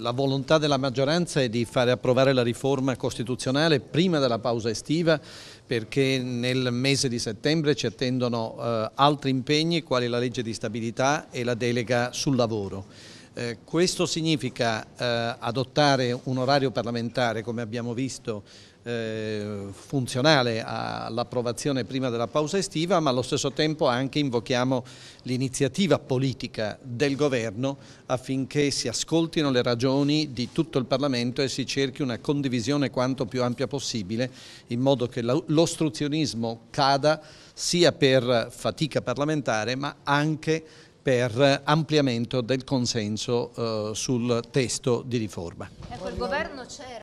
La volontà della maggioranza è di fare approvare la riforma costituzionale prima della pausa estiva perché nel mese di settembre ci attendono eh, altri impegni quali la legge di stabilità e la delega sul lavoro. Eh, questo significa eh, adottare un orario parlamentare, come abbiamo visto, eh, funzionale all'approvazione prima della pausa estiva, ma allo stesso tempo anche invochiamo l'iniziativa politica del governo affinché si ascoltino le ragioni di tutto il Parlamento e si cerchi una condivisione quanto più ampia possibile, in modo che l'ostruzionismo cada sia per fatica parlamentare ma anche per per ampliamento del consenso eh, sul testo di riforma. Ecco, il governo c'era.